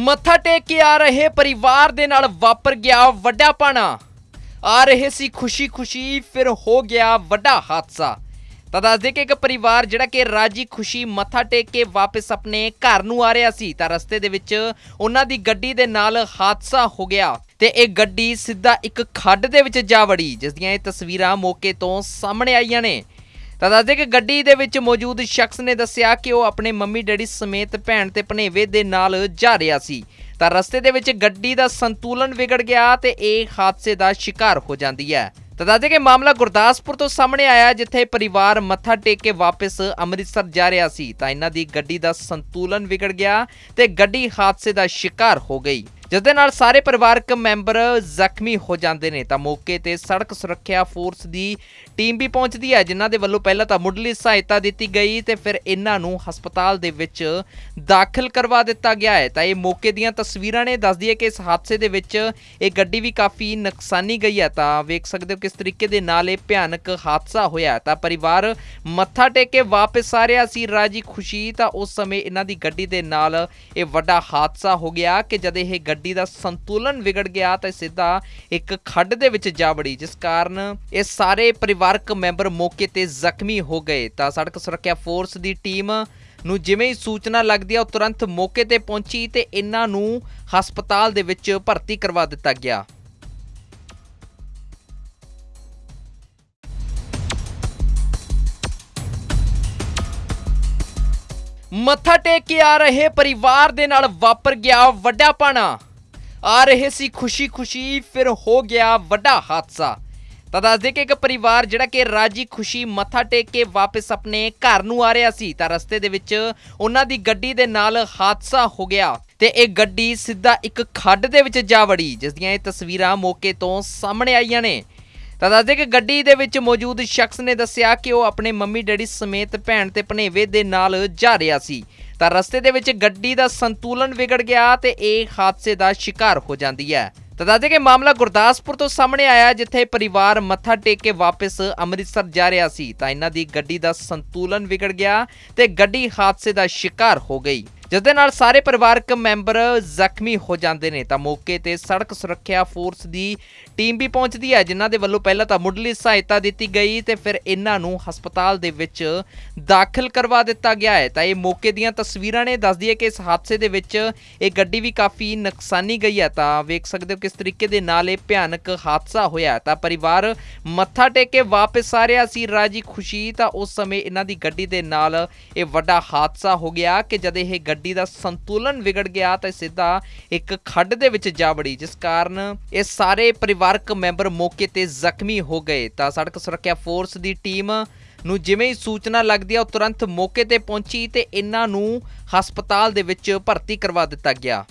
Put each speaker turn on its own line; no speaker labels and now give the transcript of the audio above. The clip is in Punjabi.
ਮੱਥਾ ਟੇਕ ਕੇ ਆ ਰਹੇ ਪਰਿਵਾਰ ਦੇ ਨਾਲ ਵਾਪਰ ਗਿਆ ਵੱਡਾ ਪਾਣਾ ਆ ਰਹੇ ਸੀ ਖੁਸ਼ੀ-ਖੁਸ਼ੀ ਫਿਰ ਹੋ ਗਿਆ ਵੱਡਾ ਹਾਦਸਾ ਤਾਂ ਦੱਸਦੇ ਕਿ ਇੱਕ ਪਰਿਵਾਰ ਜਿਹੜਾ ਕਿ ਰਾਜੀ ਖੁਸ਼ੀ ਮੱਥਾ ਟੇਕ ਕੇ ਵਾਪਸ ਆਪਣੇ ਘਰ ਨੂੰ ਆ ਰਿਹਾ ਸੀ ਤਾਂ ਰਸਤੇ ਦੇ ਵਿੱਚ ਉਹਨਾਂ ਦੀ ਗੱਡੀ ਦੇ ਨਾਲ ਹਾਦਸਾ ਹੋ ਗਿਆ ਤੇ ਇਹ ਗੱਡੀ ਸਿੱਧਾ ਇੱਕ ਖੱਡ ਦੇ ਵਿੱਚ ਜਾ ਵੜੀ ਜਿਸ ਦੀਆਂ ਇਹ ਤਸਵੀਰਾਂ ਮੌਕੇ ਤੋਂ ਸਾਹਮਣੇ ਆਈਆਂ ਨੇ ਤਾਂ ਦੱਸਦੇ ਕਿ ਗੱਡੀ ਦੇ ਵਿੱਚ ਮੌਜੂਦ ਸ਼ਖਸ ਨੇ ਦੱਸਿਆ ਕਿ ਉਹ ਆਪਣੇ ਮੰਮੀ ਡੈਡੀ ਸਮੇਤ ਭੈਣ ਤੇ ਭਨੇਵੇ ਦੇ ਨਾਲ ਜਾ ਰਿਹਾ ਸੀ ਤਾਂ ਰਸਤੇ ਦੇ ਵਿੱਚ ਗੱਡੀ ਦਾ ਸੰਤੁਲਨ ਵਿਗੜ ਗਿਆ ਤੇ ਇਹ ਹਾਦਸੇ ਦਾ ਸ਼ਿਕਾਰ ਹੋ ਜਾਂਦੀ ਹੈ ਤਾਂ ਦੱਸਦੇ ਕਿ ਮਾਮਲਾ ਗੁਰਦਾਸਪੁਰ ਤੋਂ ਸਾਹਮਣੇ ਆਇਆ ਜਿੱਥੇ ਪਰਿਵਾਰ ਮੱਥਾ ਟੇਕ ਕੇ ਵਾਪਸ ਅੰਮ੍ਰਿਤਸਰ ਜਾ ਰਿਹਾ ਸੀ ਤਾਂ ਇਹਨਾਂ ਦੀ ਗੱਡੀ ਦਾ ਸੰਤੁਲਨ ਵਿਗੜ ਗਿਆ ਤੇ ਗੱਡੀ ਹਾਦਸੇ ਦਾ ਸ਼ਿਕਾਰ ਹੋ ਗਈ ਜਿਸ ਦੇ ਨਾਲ ਸਾਰੇ ਪਰਿਵਾਰਕ ਮੈਂਬਰ ਜ਼ਖਮੀ ਹੋ ਜਾਂਦੇ ਨੇ ਤਾਂ ਮੌਕੇ ਤੇ ਸੜਕ ਸੁਰੱਖਿਆ ਫੋਰਸ ਦੀ ਟੀਮ ਵੀ ਪਹੁੰਚਦੀ ਹੈ ਜਿਨ੍ਹਾਂ ਦੇ ਵੱਲੋਂ ਪਹਿਲਾਂ ਤਾਂ ਮੁੱਢਲੀ ਸਹਾਇਤਾ ਦਿੱਤੀ ਗਈ ਤੇ ਫਿਰ ਇਹਨਾਂ ਨੂੰ ਹਸਪਤਾਲ ਦੇ ਵਿੱਚ ਦਾਖਲ ਕਰਵਾ ਦਿੱਤਾ ਗਿਆ ਹੈ ਤਾਂ ਇਹ ਮੌਕੇ ਦੀਆਂ ਤਸਵੀਰਾਂ ਨੇ ਦੱਸਦੀ ਹੈ ਕਿ ਇਸ ਹਾਦਸੇ ਦੇ ਵਿੱਚ ਇਹ ਗੱਡੀ ਵੀ ਕਾਫੀ ਨੁਕਸਾਨੀ ਗਈ ਹੈ ਤਾਂ ਵੇਖ ਸਕਦੇ ਹੋ ਕਿਸ ਤਰੀਕੇ ਦੇ ਨਾਲ ਇਹ ਭਿਆਨਕ ਹਾਦਸਾ ਹੋਇਆ ਤਾਂ ਪਰਿਵਾਰ ਮੱਥਾ ਟੇਕ ਕੇ ਵਾਪਸ ਆ ਰਿਹਾ ਸੀ ਰਾਜੀ ਖੁਸ਼ੀ ਤਾਂ ਉਸ ਸਮੇਂ ਇਹਨਾਂ ਦੀ ਗੱਡੀ ਦੇ ਨਾਲ ਇਹ ਵੱਡਾ ਹਾਦਸਾ ਹੋ ਗਿਆ ਕਿ ਜਦ ਇਹ ਗੱਡੀ ਦਾ ਸੰਤੁਲਨ ਵਿਗੜ ਗਿਆ ਤਾਂ ਸਿੱਧਾ ਇੱਕ ਖੱਡ ਦੇ ਵਿੱਚ ਜਾ ਵੜੀ ਜਿਸ ਕਾਰਨ ਇਹ ਸਾਰੇ ਪਰਿਵਾਰ ਪਰਿਵਾਰਕ ਮੈਂਬਰ ਮੌਕੇ ਤੇ ਜ਼ਖਮੀ ਹੋ ਗਏ ਤਾਂ ਸੜਕ ਸੁਰੱਖਿਆ ਫੋਰਸ ਦੀ ਟੀਮ ਨੂੰ ਜਿਵੇਂ ਹੀ ਸੂਚਨਾ ਲੱਗਦੀ ਆ ਉਹ ਤੁਰੰਤ ਮੌਕੇ ਤੇ ਪਹੁੰਚੀ ਤੇ ਇਹਨਾਂ ਨੂੰ ਹਸਪਤਾਲ ਦੇ ਵਿੱਚ ਭਰਤੀ ਕਰਵਾ ਦਿੱਤਾ ਗਿਆ ਮੱਥਾ ਟੇਕ ਕੇ ਆ ਰਹੇ ਪਰਿਵਾਰ ਦੇ ਨਾਲ ਵਾਪਰ ਗਿਆ ਵੱਡਾ ਪਾਣਾ ਆ ਰਹੇ ਸੀ ਖੁਸ਼ੀ-ਖੁਸ਼ੀ ਫਿਰ ਹੋ ਗਿਆ ਵੱਡਾ ਹਾਦਸਾ ਤਾਂ ਦੱਸ ਦੇ ਕਿ ਇੱਕ ਪਰਿਵਾਰ ਜਿਹੜਾ ਕਿ ਰਾਜੀ ਖੁਸ਼ੀ ਮੱਥਾ ਟੇਕ ਕੇ ਵਾਪਸ ਆਪਣੇ ਘਰ ਨੂੰ ਆ ਰਿਹਾ ਸੀ ਤਾਂ ਰਸਤੇ ਦੇ ਵਿੱਚ ਉਹਨਾਂ ਦੀ ਗੱਡੀ ਦੇ ਨਾਲ ਹਾਦਸਾ ਹੋ ਗਿਆ ਤੇ ਇਹ ਗੱਡੀ ਸਿੱਧਾ ਇੱਕ ਖੱਡ ਦੇ ਵਿੱਚ ਜਾ ਵੜੀ ਜਿਸ ਦੀਆਂ ਇਹ ਤਸਵੀਰਾਂ ਮੌਕੇ ਤੋਂ ਸਾਹਮਣੇ ਆਈਆਂ ਨੇ ਤਾਂ ਦੱਸਦੇ ਕਿ ਗੱਡੀ ਦੇ ਵਿੱਚ ਮੌਜੂਦ ਸ਼ਖਸ ਨੇ ਦੱਸਿਆ ਕਿ ਉਹ ਆਪਣੇ ਮੰਮੀ ਡੈਡੀ ਸਮੇਤ ਭੈਣ ਤੇ ਭਨੇਵੇ ਦੇ ਨਾਲ ਜਾ ਰਿਹਾ ਸੀ ਤਾਂ ਰਸਤੇ ਦੇ ਵਿੱਚ ਗੱਡੀ ਦਾ ਸੰਤੁਲਨ ਵਿਗੜ ਗਿਆ ਤੇ ਇਹ ਹਾਦਸੇ ਦਾ ਸ਼ਿਕਾਰ ਹੋ ਜਾਂਦੀ ਹੈ ਦੱਸ ਦੇ ਕਿ ਮਾਮਲਾ ਗੁਰਦਾਸਪੁਰ ਤੋਂ ਸਾਹਮਣੇ ਆਇਆ ਜਿੱਥੇ ਪਰਿਵਾਰ ਮੱਥਾ ਟੇਕ ਕੇ ਵਾਪਸ ਅੰਮ੍ਰਿਤਸਰ ਜਾ ਰਿਹਾ ਸੀ ਤਾਂ ਇਹਨਾਂ ਦੀ ਗੱਡੀ ਦਾ ਸੰਤੁਲਨ ਵਿਗੜ ਗਿਆ ਤੇ ਗੱਡੀ ਹਾਦਸੇ ਦਾ ਸ਼ਿਕਾਰ ਹੋ ਗਈ ਜਿਸ ਦੇ ਨਾਲ ਸਾਰੇ ਪਰਿਵਾਰਕ ਮੈਂਬਰ ਜ਼ਖਮੀ ਹੋ ਜਾਂਦੇ ਨੇ ਤਾਂ ਮੌਕੇ ਤੇ ਸੜਕ ਸੁਰੱਖਿਆ ਫੋਰਸ ਦੀ ਟੀਮ ਵੀ ਪਹੁੰਚਦੀ ਹੈ ਜਿਨ੍ਹਾਂ ਦੇ ਵੱਲੋਂ ਪਹਿਲਾਂ ਤਾਂ ਮੁੱਢਲੀ ਸਹਾਇਤਾ ਦਿੱਤੀ ਗਈ ਤੇ ਫਿਰ ਇਹਨਾਂ ਨੂੰ ਹਸਪਤਾਲ ਦੇ ਵਿੱਚ ਦਾਖਲ ਕਰਵਾ ਦਿੱਤਾ ਗਿਆ ਹੈ ਤਾਂ ਇਹ ਮੌਕੇ ਦੀਆਂ ਤਸਵੀਰਾਂ ਨੇ ਦੱਸਦੀ ਹੈ ਕਿ ਇਸ ਹਾਦਸੇ ਦੇ ਵਿੱਚ ਇਹ ਗੱਡੀ ਵੀ ਕਾਫੀ ਨੁਕਸਾਨੀ ਗਈ ਹੈ ਤਾਂ ਵੇਖ ਸਕਦੇ ਹੋ ਕਿਸ ਤਰੀਕੇ ਦੇ ਨਾਲ ਇਹ ਭਿਆਨਕ ਹਾਦਸਾ ਹੋਇਆ ਤਾਂ ਪਰਿਵਾਰ ਮੱਥਾ ਟੇਕ ਕੇ ਵਾਪਸ ਆ ਰਿਹਾ ਸੀ ਰਾਜੀ ਖੁਸ਼ੀ ਤਾਂ ਉਸ ਸਮੇਂ ਇਹਨਾਂ ਦੀ ਗੱਡੀ ਦੇ ਨਾਲ ਇਹ ਵੱਡਾ ਹਾਦਸਾ ਹੋ ਗਿਆ ਕਿ ਜਦ ਇਹ ਗੱਡੀ ਹੱਡੀ ਦਾ ਸੰਤੁਲਨ ਵਿਗੜ ਗਿਆ ਤੇ ਸਿੱਧਾ ਇੱਕ ਖੱਡ ਦੇ ਵਿੱਚ ਜਾ ਵੜੀ ਜਿਸ ਕਾਰਨ ਇਹ ਸਾਰੇ ਪਰਿਵਾਰਕ ਮੈਂਬਰ ਮੌਕੇ ਤੇ ਜ਼ਖਮੀ ਹੋ ਗਏ ਤਾਂ ਸੜਕ ਸੁਰੱਖਿਆ ਫੋਰਸ ਦੀ ਟੀਮ ਨੂੰ ਜਿਵੇਂ ਹੀ ਸੂਚਨਾ ਲੱਗਦੀ ਆ ਉਹ ਤੁਰੰਤ ਮੌਕੇ ਤੇ ਪਹੁੰਚੀ ਤੇ ਇਹਨਾਂ ਨੂੰ ਹਸਪਤਾਲ ਦੇ ਵਿੱਚ ਭਰਤੀ ਕਰਵਾ ਦਿੱਤਾ ਗਿਆ